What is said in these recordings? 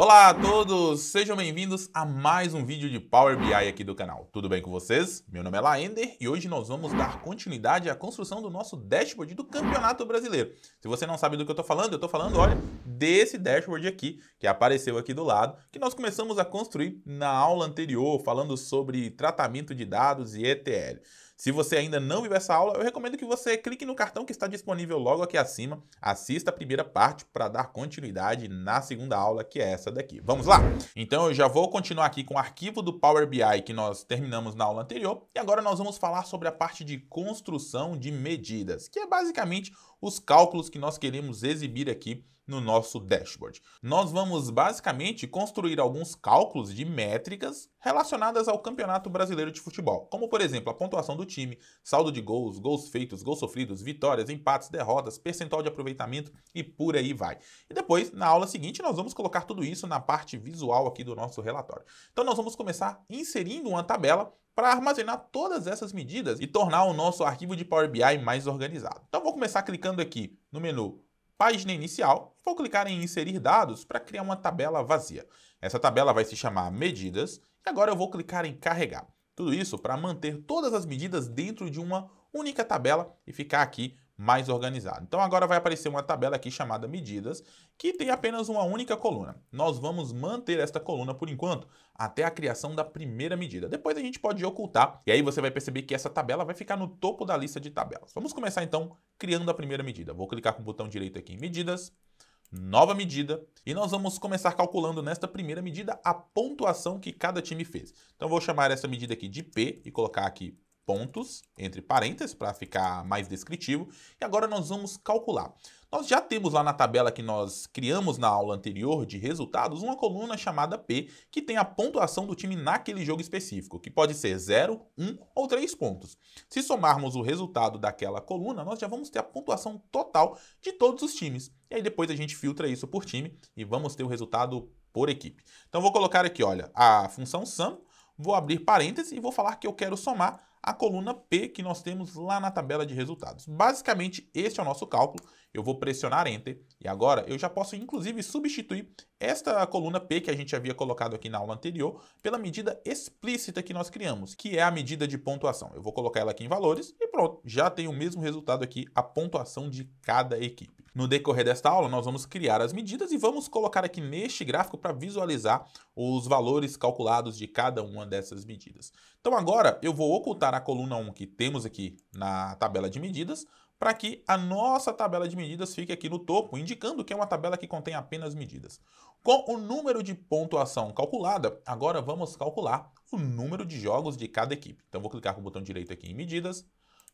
Olá a todos, sejam bem-vindos a mais um vídeo de Power BI aqui do canal. Tudo bem com vocês? Meu nome é Laender e hoje nós vamos dar continuidade à construção do nosso dashboard do Campeonato Brasileiro. Se você não sabe do que eu estou falando, eu estou falando, olha, desse dashboard aqui, que apareceu aqui do lado, que nós começamos a construir na aula anterior, falando sobre tratamento de dados e ETL. Se você ainda não viu essa aula, eu recomendo que você clique no cartão que está disponível logo aqui acima, assista a primeira parte para dar continuidade na segunda aula, que é essa daqui. Vamos lá? Então eu já vou continuar aqui com o arquivo do Power BI que nós terminamos na aula anterior, e agora nós vamos falar sobre a parte de construção de medidas, que é basicamente os cálculos que nós queremos exibir aqui no nosso dashboard. Nós vamos basicamente construir alguns cálculos de métricas relacionadas ao Campeonato Brasileiro de Futebol, como por exemplo a pontuação do time, saldo de gols, gols feitos, gols sofridos, vitórias, empates, derrotas, percentual de aproveitamento e por aí vai. E depois, na aula seguinte, nós vamos colocar tudo isso na parte visual aqui do nosso relatório. Então nós vamos começar inserindo uma tabela para armazenar todas essas medidas e tornar o nosso arquivo de Power BI mais organizado. Então vou começar clicando aqui no menu Página Inicial e vou clicar em Inserir Dados para criar uma tabela vazia. Essa tabela vai se chamar Medidas e agora eu vou clicar em Carregar. Tudo isso para manter todas as medidas dentro de uma única tabela e ficar aqui mais organizado. Então agora vai aparecer uma tabela aqui chamada medidas, que tem apenas uma única coluna. Nós vamos manter esta coluna por enquanto até a criação da primeira medida. Depois a gente pode ocultar e aí você vai perceber que essa tabela vai ficar no topo da lista de tabelas. Vamos começar então criando a primeira medida. Vou clicar com o botão direito aqui em medidas, nova medida e nós vamos começar calculando nesta primeira medida a pontuação que cada time fez. Então vou chamar essa medida aqui de P e colocar aqui pontos, entre parênteses, para ficar mais descritivo. E agora nós vamos calcular. Nós já temos lá na tabela que nós criamos na aula anterior de resultados uma coluna chamada P, que tem a pontuação do time naquele jogo específico, que pode ser 0, 1 ou 3 pontos. Se somarmos o resultado daquela coluna, nós já vamos ter a pontuação total de todos os times. E aí depois a gente filtra isso por time e vamos ter o resultado por equipe. Então vou colocar aqui, olha, a função sum, vou abrir parênteses e vou falar que eu quero somar a coluna P que nós temos lá na tabela de resultados. Basicamente, este é o nosso cálculo eu vou pressionar Enter e agora eu já posso inclusive substituir esta coluna P que a gente havia colocado aqui na aula anterior pela medida explícita que nós criamos, que é a medida de pontuação. Eu vou colocar ela aqui em valores e pronto, já tem o mesmo resultado aqui, a pontuação de cada equipe. No decorrer desta aula, nós vamos criar as medidas e vamos colocar aqui neste gráfico para visualizar os valores calculados de cada uma dessas medidas. Então agora eu vou ocultar a coluna 1 que temos aqui na tabela de medidas, para que a nossa tabela de medidas fique aqui no topo, indicando que é uma tabela que contém apenas medidas. Com o número de pontuação calculada, agora vamos calcular o número de jogos de cada equipe. Então vou clicar com o botão direito aqui em medidas,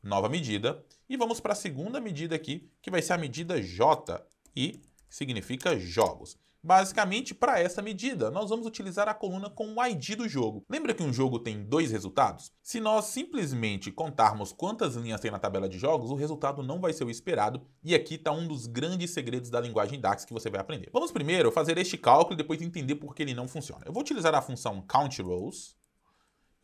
nova medida, e vamos para a segunda medida aqui, que vai ser a medida J, e significa jogos. Basicamente, para essa medida, nós vamos utilizar a coluna com o ID do jogo. Lembra que um jogo tem dois resultados? Se nós simplesmente contarmos quantas linhas tem na tabela de jogos, o resultado não vai ser o esperado, e aqui está um dos grandes segredos da linguagem DAX que você vai aprender. Vamos primeiro fazer este cálculo e depois entender por que ele não funciona. Eu vou utilizar a função countRows,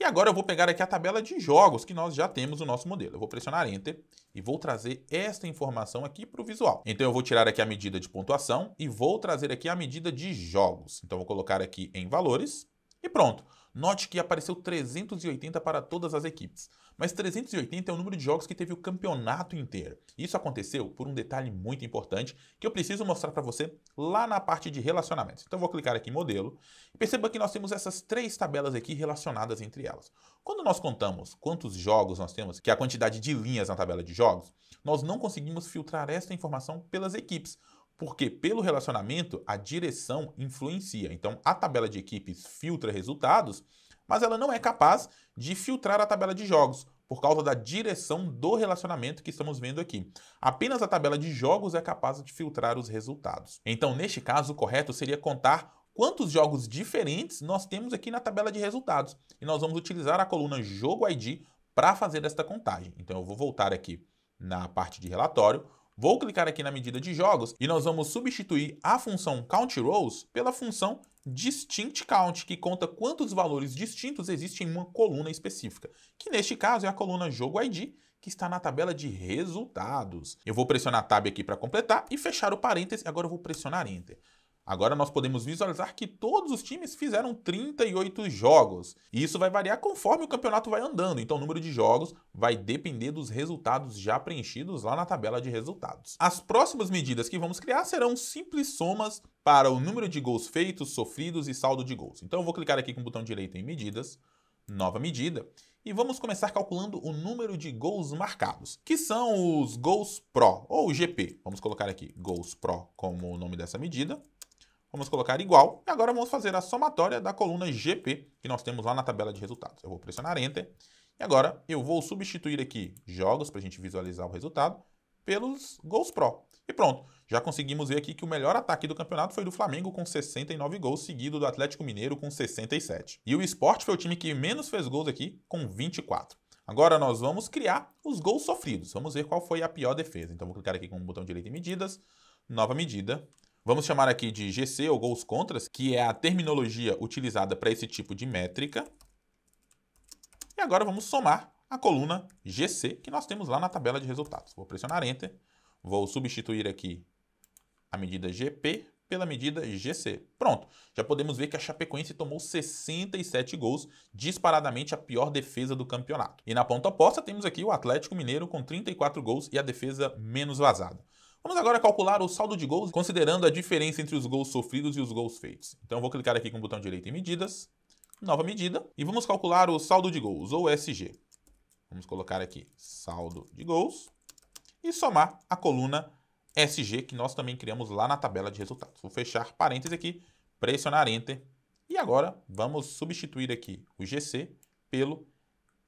e agora eu vou pegar aqui a tabela de jogos que nós já temos no nosso modelo. Eu vou pressionar Enter e vou trazer esta informação aqui para o visual. Então eu vou tirar aqui a medida de pontuação e vou trazer aqui a medida de jogos. Então vou colocar aqui em valores e pronto. Note que apareceu 380 para todas as equipes. Mas 380 é o número de jogos que teve o campeonato inteiro. Isso aconteceu por um detalhe muito importante que eu preciso mostrar para você lá na parte de relacionamentos. Então eu vou clicar aqui em modelo e perceba que nós temos essas três tabelas aqui relacionadas entre elas. Quando nós contamos quantos jogos nós temos, que é a quantidade de linhas na tabela de jogos, nós não conseguimos filtrar essa informação pelas equipes, porque pelo relacionamento a direção influencia. Então a tabela de equipes filtra resultados, mas ela não é capaz de filtrar a tabela de jogos por causa da direção do relacionamento que estamos vendo aqui. Apenas a tabela de jogos é capaz de filtrar os resultados. Então, neste caso, o correto seria contar quantos jogos diferentes nós temos aqui na tabela de resultados. E nós vamos utilizar a coluna Jogo ID para fazer esta contagem. Então eu vou voltar aqui na parte de relatório, vou clicar aqui na medida de jogos e nós vamos substituir a função count rows pela função distinct count, que conta quantos valores distintos existem em uma coluna específica, que neste caso é a coluna jogo ID, que está na tabela de resultados. Eu vou pressionar tab aqui para completar e fechar o parêntese, agora eu vou pressionar enter. Agora nós podemos visualizar que todos os times fizeram 38 jogos. E isso vai variar conforme o campeonato vai andando, então o número de jogos vai depender dos resultados já preenchidos lá na tabela de resultados. As próximas medidas que vamos criar serão simples somas para o número de gols feitos, sofridos e saldo de gols. Então eu vou clicar aqui com o botão direito em medidas, nova medida, e vamos começar calculando o número de gols marcados, que são os gols pro ou GP. Vamos colocar aqui gols pro como o nome dessa medida. Vamos colocar igual. E agora vamos fazer a somatória da coluna GP que nós temos lá na tabela de resultados. Eu vou pressionar Enter. E agora eu vou substituir aqui jogos para a gente visualizar o resultado pelos gols pró. E pronto, já conseguimos ver aqui que o melhor ataque do campeonato foi do Flamengo com 69 gols, seguido do Atlético Mineiro com 67. E o Sport foi o time que menos fez gols aqui, com 24. Agora nós vamos criar os gols sofridos. Vamos ver qual foi a pior defesa. Então vou clicar aqui com o botão direito em medidas, nova medida, Vamos chamar aqui de GC ou gols contras, que é a terminologia utilizada para esse tipo de métrica. E agora vamos somar a coluna GC que nós temos lá na tabela de resultados. Vou pressionar Enter, vou substituir aqui a medida GP pela medida GC. Pronto, já podemos ver que a Chapecoense tomou 67 gols, disparadamente a pior defesa do campeonato. E na ponta oposta temos aqui o Atlético Mineiro com 34 gols e a defesa menos vazada. Vamos agora calcular o saldo de gols, considerando a diferença entre os gols sofridos e os gols feitos. Então eu vou clicar aqui com o botão direito em medidas, nova medida, e vamos calcular o saldo de gols, ou SG. Vamos colocar aqui saldo de gols e somar a coluna SG que nós também criamos lá na tabela de resultados. Vou fechar parênteses aqui, pressionar Enter e agora vamos substituir aqui o GC pelo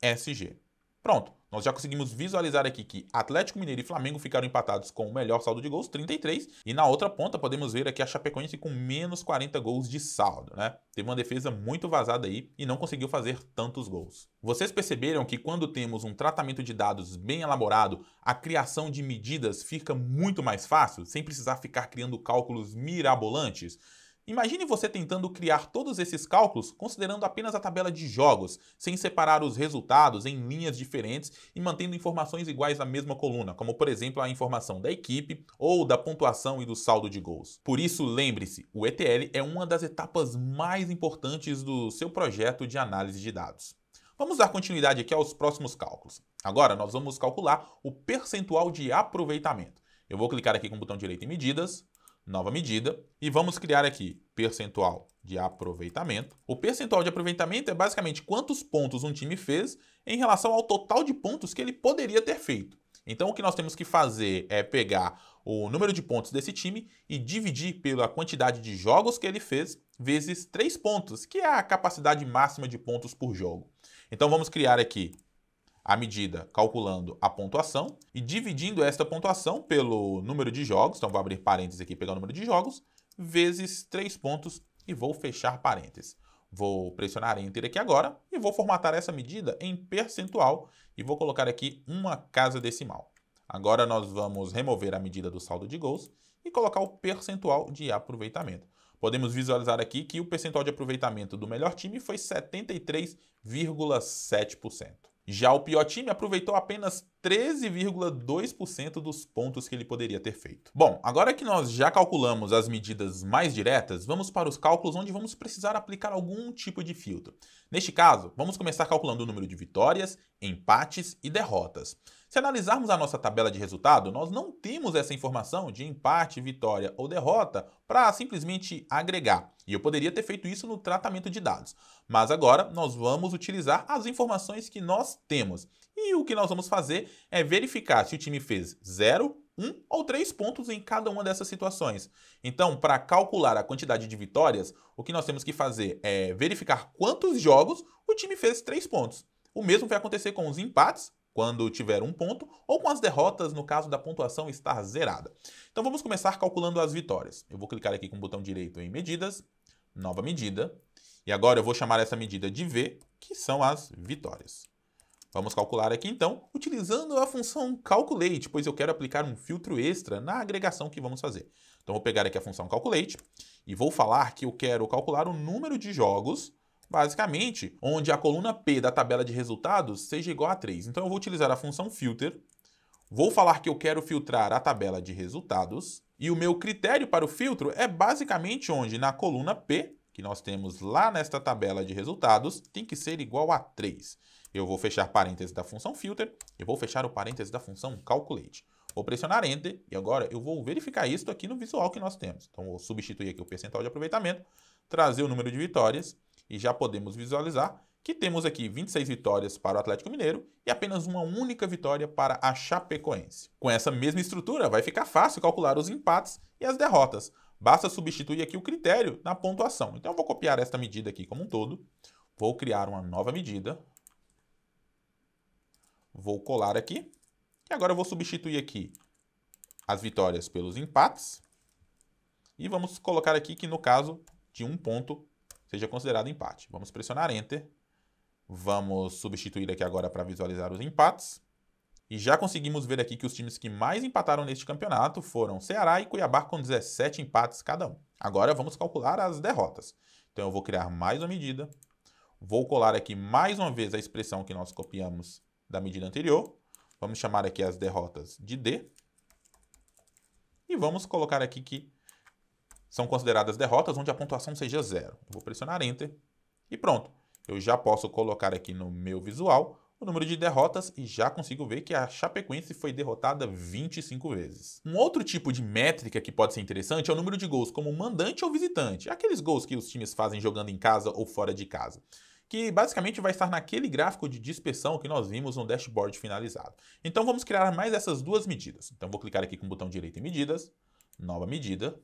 SG. Pronto. Nós já conseguimos visualizar aqui que Atlético Mineiro e Flamengo ficaram empatados com o melhor saldo de gols, 33, e na outra ponta podemos ver aqui a Chapecoense com menos 40 gols de saldo, né? Teve uma defesa muito vazada aí e não conseguiu fazer tantos gols. Vocês perceberam que quando temos um tratamento de dados bem elaborado, a criação de medidas fica muito mais fácil, sem precisar ficar criando cálculos mirabolantes? Imagine você tentando criar todos esses cálculos considerando apenas a tabela de jogos, sem separar os resultados em linhas diferentes e mantendo informações iguais na mesma coluna, como por exemplo a informação da equipe ou da pontuação e do saldo de gols. Por isso, lembre-se, o ETL é uma das etapas mais importantes do seu projeto de análise de dados. Vamos dar continuidade aqui aos próximos cálculos. Agora nós vamos calcular o percentual de aproveitamento. Eu vou clicar aqui com o botão direito em medidas, nova medida e vamos criar aqui percentual de aproveitamento. O percentual de aproveitamento é basicamente quantos pontos um time fez em relação ao total de pontos que ele poderia ter feito. Então o que nós temos que fazer é pegar o número de pontos desse time e dividir pela quantidade de jogos que ele fez vezes 3 pontos, que é a capacidade máxima de pontos por jogo. Então vamos criar aqui a medida calculando a pontuação e dividindo esta pontuação pelo número de jogos, então vou abrir parênteses aqui, pegar o número de jogos, vezes 3 pontos e vou fechar parênteses. Vou pressionar Enter aqui agora e vou formatar essa medida em percentual e vou colocar aqui uma casa decimal. Agora nós vamos remover a medida do saldo de gols e colocar o percentual de aproveitamento. Podemos visualizar aqui que o percentual de aproveitamento do melhor time foi 73,7%. Já o pior time aproveitou apenas 13,2% dos pontos que ele poderia ter feito. Bom, agora que nós já calculamos as medidas mais diretas, vamos para os cálculos onde vamos precisar aplicar algum tipo de filtro. Neste caso, vamos começar calculando o número de vitórias, empates e derrotas. Se analisarmos a nossa tabela de resultado, nós não temos essa informação de empate, vitória ou derrota para simplesmente agregar. E eu poderia ter feito isso no tratamento de dados. Mas agora nós vamos utilizar as informações que nós temos. E o que nós vamos fazer é verificar se o time fez 0, um ou três pontos em cada uma dessas situações. Então, para calcular a quantidade de vitórias, o que nós temos que fazer é verificar quantos jogos o time fez três pontos. O mesmo vai acontecer com os empates quando tiver um ponto, ou com as derrotas no caso da pontuação estar zerada. Então vamos começar calculando as vitórias. Eu vou clicar aqui com o botão direito em medidas, nova medida, e agora eu vou chamar essa medida de V, que são as vitórias. Vamos calcular aqui então, utilizando a função calculate, pois eu quero aplicar um filtro extra na agregação que vamos fazer. Então vou pegar aqui a função calculate e vou falar que eu quero calcular o número de jogos basicamente, onde a coluna P da tabela de resultados seja igual a 3. Então eu vou utilizar a função filter, vou falar que eu quero filtrar a tabela de resultados, e o meu critério para o filtro é basicamente onde na coluna P, que nós temos lá nesta tabela de resultados, tem que ser igual a 3. Eu vou fechar parênteses da função filter e vou fechar o parênteses da função calculate. Vou pressionar Enter e agora eu vou verificar isso aqui no visual que nós temos. Então, vou substituir aqui o percentual de aproveitamento, trazer o número de vitórias e já podemos visualizar que temos aqui 26 vitórias para o Atlético Mineiro e apenas uma única vitória para a Chapecoense. Com essa mesma estrutura, vai ficar fácil calcular os empates e as derrotas. Basta substituir aqui o critério na pontuação. Então eu vou copiar esta medida aqui como um todo, vou criar uma nova medida, vou colar aqui e agora eu vou substituir aqui as vitórias pelos empates e vamos colocar aqui que no caso de um ponto seja considerado empate. Vamos pressionar Enter. Vamos substituir aqui agora para visualizar os empates. E já conseguimos ver aqui que os times que mais empataram neste campeonato foram Ceará e Cuiabá com 17 empates cada um. Agora vamos calcular as derrotas. Então eu vou criar mais uma medida. Vou colar aqui mais uma vez a expressão que nós copiamos da medida anterior. Vamos chamar aqui as derrotas de D. E vamos colocar aqui que são consideradas derrotas onde a pontuação seja zero. Eu vou pressionar Enter e pronto. Eu já posso colocar aqui no meu visual o número de derrotas e já consigo ver que a Chapecoense foi derrotada 25 vezes. Um outro tipo de métrica que pode ser interessante é o número de gols como mandante ou visitante, aqueles gols que os times fazem jogando em casa ou fora de casa, que basicamente vai estar naquele gráfico de dispersão que nós vimos no dashboard finalizado. Então vamos criar mais essas duas medidas. Então vou clicar aqui com o botão direito em medidas, nova medida,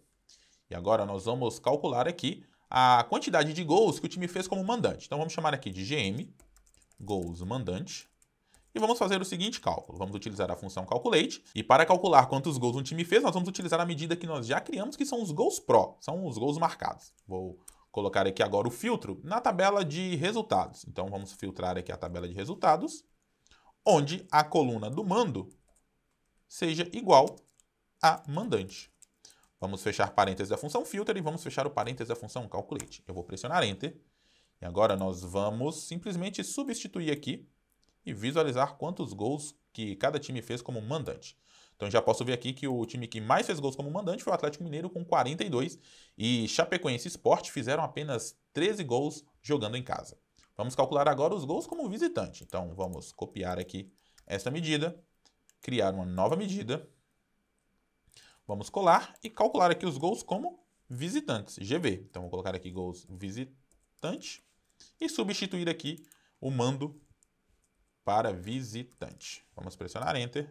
e agora nós vamos calcular aqui a quantidade de gols que o time fez como mandante. Então vamos chamar aqui de GM, gols mandante. E vamos fazer o seguinte cálculo. Vamos utilizar a função calculate. E para calcular quantos gols um time fez, nós vamos utilizar a medida que nós já criamos, que são os gols pró, são os gols marcados. Vou colocar aqui agora o filtro na tabela de resultados. Então vamos filtrar aqui a tabela de resultados, onde a coluna do mando seja igual a mandante. Vamos fechar parênteses da função filter e vamos fechar o parênteses da função calculate. Eu vou pressionar enter. E agora nós vamos simplesmente substituir aqui e visualizar quantos gols que cada time fez como mandante. Então já posso ver aqui que o time que mais fez gols como mandante foi o Atlético Mineiro com 42 e Chapecoense e Sport fizeram apenas 13 gols jogando em casa. Vamos calcular agora os gols como visitante. Então vamos copiar aqui esta medida, criar uma nova medida Vamos colar e calcular aqui os gols como visitantes, GV. Então, vou colocar aqui gols visitante e substituir aqui o mando para visitante. Vamos pressionar Enter.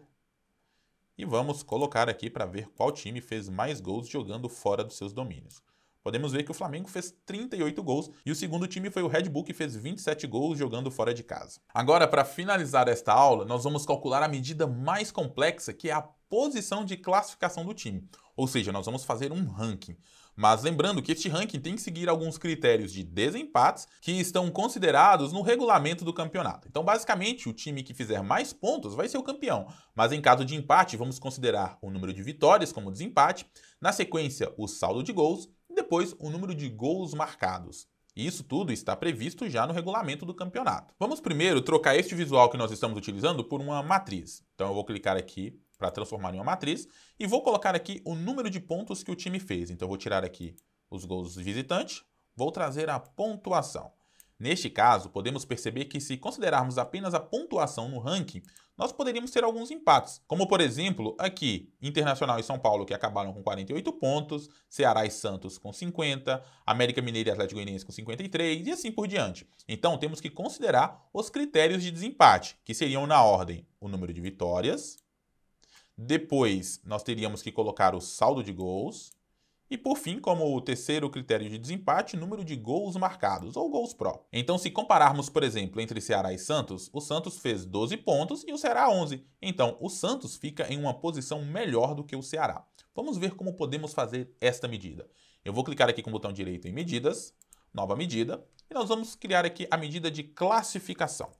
E vamos colocar aqui para ver qual time fez mais gols jogando fora dos seus domínios. Podemos ver que o Flamengo fez 38 gols e o segundo time foi o Red Bull que fez 27 gols jogando fora de casa. Agora, para finalizar esta aula, nós vamos calcular a medida mais complexa, que é a posição de classificação do time. Ou seja, nós vamos fazer um ranking. Mas lembrando que este ranking tem que seguir alguns critérios de desempates que estão considerados no regulamento do campeonato. Então, basicamente, o time que fizer mais pontos vai ser o campeão. Mas em caso de empate, vamos considerar o número de vitórias como desempate, na sequência, o saldo de gols depois o número de gols marcados. E isso tudo está previsto já no regulamento do campeonato. Vamos primeiro trocar este visual que nós estamos utilizando por uma matriz. Então eu vou clicar aqui para transformar em uma matriz e vou colocar aqui o número de pontos que o time fez. Então eu vou tirar aqui os gols visitante, vou trazer a pontuação. Neste caso, podemos perceber que se considerarmos apenas a pontuação no ranking, nós poderíamos ter alguns empates, como por exemplo, aqui, Internacional e São Paulo que acabaram com 48 pontos, Ceará e Santos com 50, América Mineira e Atlético Goianiense com 53 e assim por diante. Então, temos que considerar os critérios de desempate, que seriam na ordem o número de vitórias, depois nós teríamos que colocar o saldo de gols, e por fim, como o terceiro critério de desempate, número de gols marcados, ou gols pró. Então, se compararmos, por exemplo, entre Ceará e Santos, o Santos fez 12 pontos e o Ceará 11. Então, o Santos fica em uma posição melhor do que o Ceará. Vamos ver como podemos fazer esta medida. Eu vou clicar aqui com o botão direito em medidas, nova medida, e nós vamos criar aqui a medida de classificação.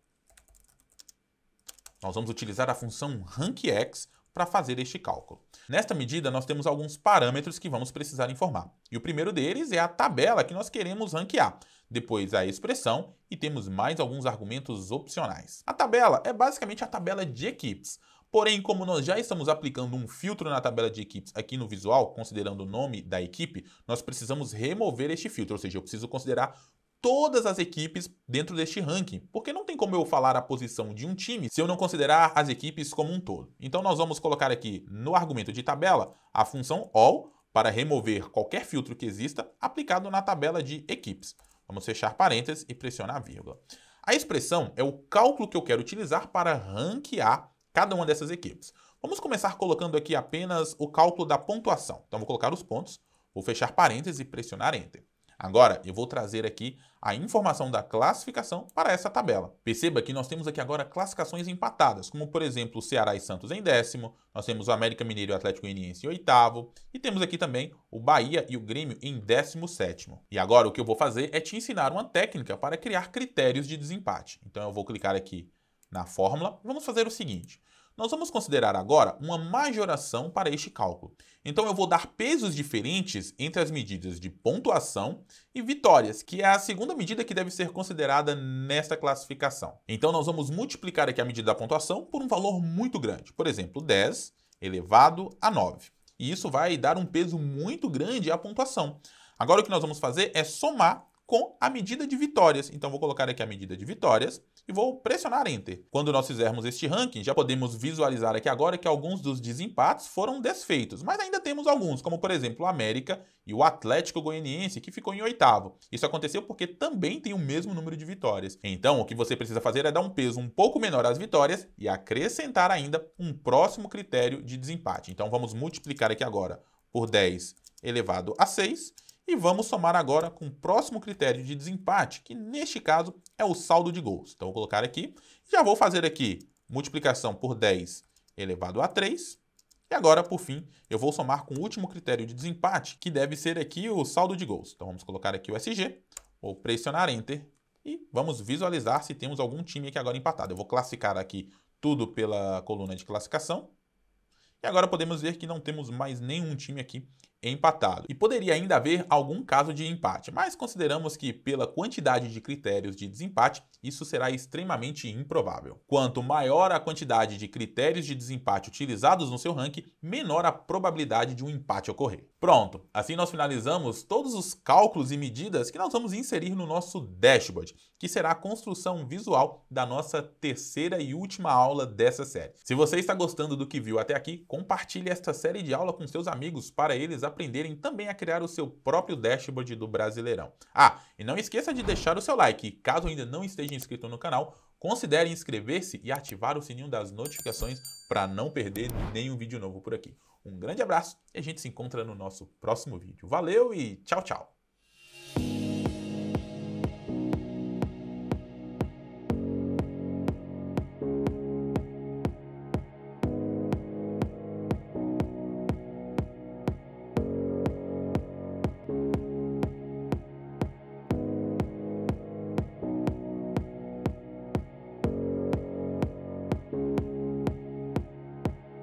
Nós vamos utilizar a função RankX para fazer este cálculo. Nesta medida, nós temos alguns parâmetros que vamos precisar informar. E o primeiro deles é a tabela que nós queremos ranquear, depois a expressão e temos mais alguns argumentos opcionais. A tabela é basicamente a tabela de equipes. Porém, como nós já estamos aplicando um filtro na tabela de equipes aqui no visual, considerando o nome da equipe, nós precisamos remover este filtro, ou seja, eu preciso considerar todas as equipes dentro deste ranking, porque não tem como eu falar a posição de um time se eu não considerar as equipes como um todo. Então nós vamos colocar aqui no argumento de tabela a função all para remover qualquer filtro que exista aplicado na tabela de equipes. Vamos fechar parênteses e pressionar a vírgula. A expressão é o cálculo que eu quero utilizar para ranquear cada uma dessas equipes. Vamos começar colocando aqui apenas o cálculo da pontuação. Então vou colocar os pontos, vou fechar parênteses e pressionar enter. Agora, eu vou trazer aqui a informação da classificação para essa tabela. Perceba que nós temos aqui agora classificações empatadas, como por exemplo o Ceará e Santos em décimo, nós temos o América Mineiro e o Atlético Goianiense em oitavo, e temos aqui também o Bahia e o Grêmio em décimo sétimo. E agora o que eu vou fazer é te ensinar uma técnica para criar critérios de desempate. Então eu vou clicar aqui na fórmula vamos fazer o seguinte. Nós vamos considerar agora uma majoração para este cálculo. Então eu vou dar pesos diferentes entre as medidas de pontuação e vitórias, que é a segunda medida que deve ser considerada nesta classificação. Então nós vamos multiplicar aqui a medida da pontuação por um valor muito grande, por exemplo, 10 elevado a 9. E isso vai dar um peso muito grande à pontuação. Agora o que nós vamos fazer é somar com a medida de vitórias. Então vou colocar aqui a medida de vitórias e vou pressionar Enter. Quando nós fizermos este ranking, já podemos visualizar aqui agora que alguns dos desempates foram desfeitos, mas ainda temos alguns, como por exemplo o América e o Atlético Goianiense, que ficou em oitavo. Isso aconteceu porque também tem o mesmo número de vitórias. Então o que você precisa fazer é dar um peso um pouco menor às vitórias e acrescentar ainda um próximo critério de desempate. Então vamos multiplicar aqui agora por 10 elevado a 6 e vamos somar agora com o próximo critério de desempate, que neste caso é o saldo de gols. Então vou colocar aqui, já vou fazer aqui multiplicação por 10 elevado a 3. E agora, por fim, eu vou somar com o último critério de desempate, que deve ser aqui o saldo de gols. Então vamos colocar aqui o SG, vou pressionar Enter e vamos visualizar se temos algum time aqui agora empatado. Eu vou classificar aqui tudo pela coluna de classificação. E agora podemos ver que não temos mais nenhum time aqui empatado. E poderia ainda haver algum caso de empate, mas consideramos que, pela quantidade de critérios de desempate, isso será extremamente improvável. Quanto maior a quantidade de critérios de desempate utilizados no seu ranking, menor a probabilidade de um empate ocorrer. Pronto, assim nós finalizamos todos os cálculos e medidas que nós vamos inserir no nosso dashboard, que será a construção visual da nossa terceira e última aula dessa série. Se você está gostando do que viu até aqui, compartilhe esta série de aula com seus amigos para eles aprenderem também a criar o seu próprio dashboard do Brasileirão. Ah, e não esqueça de deixar o seu like, caso ainda não esteja inscrito no canal, considere inscrever-se e ativar o sininho das notificações para não perder nenhum vídeo novo por aqui. Um grande abraço e a gente se encontra no nosso próximo vídeo. Valeu e tchau, tchau!